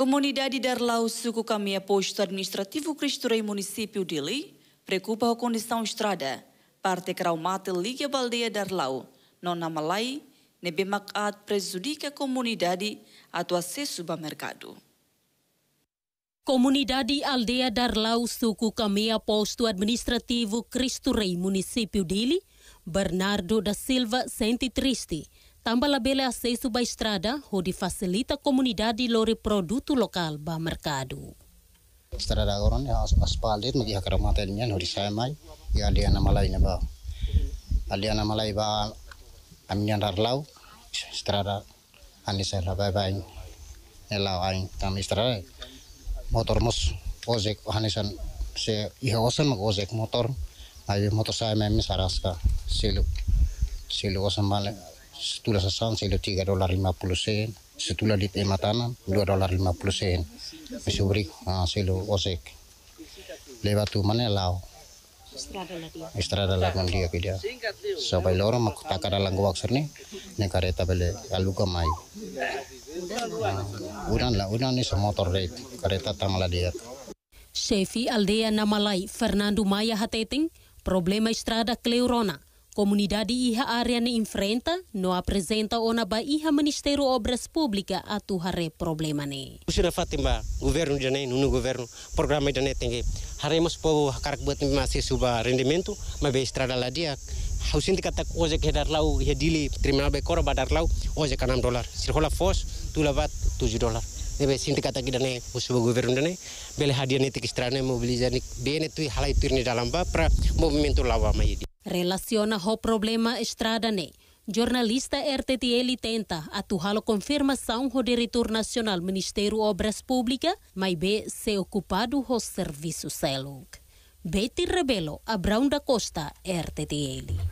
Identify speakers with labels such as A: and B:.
A: Comunidade Darlau Suco caminha posto administrativo Cristurei município de Li, preocupa a condição estrada. Parte Craumate liga baldeia Darlau, Nona Malai, Nebemakat prejudica a comunidade a do acesso ao mercado. Comunidade Aldeia Darlau Suco Camea Posto Administrativo Cristo Rei Município Dili, Bernardo da Silva sente triste Tambalabela Seisu ba Estrada, onde facilita a comunidade lore produto local ba mercado.
B: Estrada aspal é aspalir, mas ia caramata ele não sai mais, ya ali na malai na ba. Ali na malai ba a minha darlau, estrada ani sai lá bai bai. Ela ya, ai tam estrada. Motor mos ozek hanisan se iha osan mag ozek motor. Aí motor sai mi saraska. Silu. Silu osan male setulah sasan dapat tiga dolar lima puluh sen setulah di tanam dua dolar lima puluh sen masih beri uh, osek lewat tu mana lau
A: Estrada lakukan dia ke dia. Sampai loro mak tak
B: ada langgu wakser ni, ni kereta beli alu kamai. Udan lah, udan ni motor rate kereta tamala dia.
A: Sefi Aldea Namalai Fernando Maya Hateting, problema Estrada Cleurona. Comunidade iha área ne enfrenta no apresenta ona na iha Ministério Obras Públicas a hare problema ne.
C: Usira fatimba governo de ne no governo programa de ne tem haremos povo bote buat masih suba rendimento mas be estrada lá dia kata dikatak ojek dar lau ya dili terminal be koro badar lau ojek 6 dolar sirhola fos bat tuju dolar Nebe sinti kata kita ne usubu gubernur ne bele hadiah ne tik strane mobilizani bene tu halai turni dalam ba pra movimento lawa ma
A: Relaciona o problema estrada, né? Jornalista RTTL tenta a confirmação do diretor nacional Ministério Obras Públicas, mas B se ocupado do serviço CELUC. Betty Rebelo, Abraão da Costa, RTTL.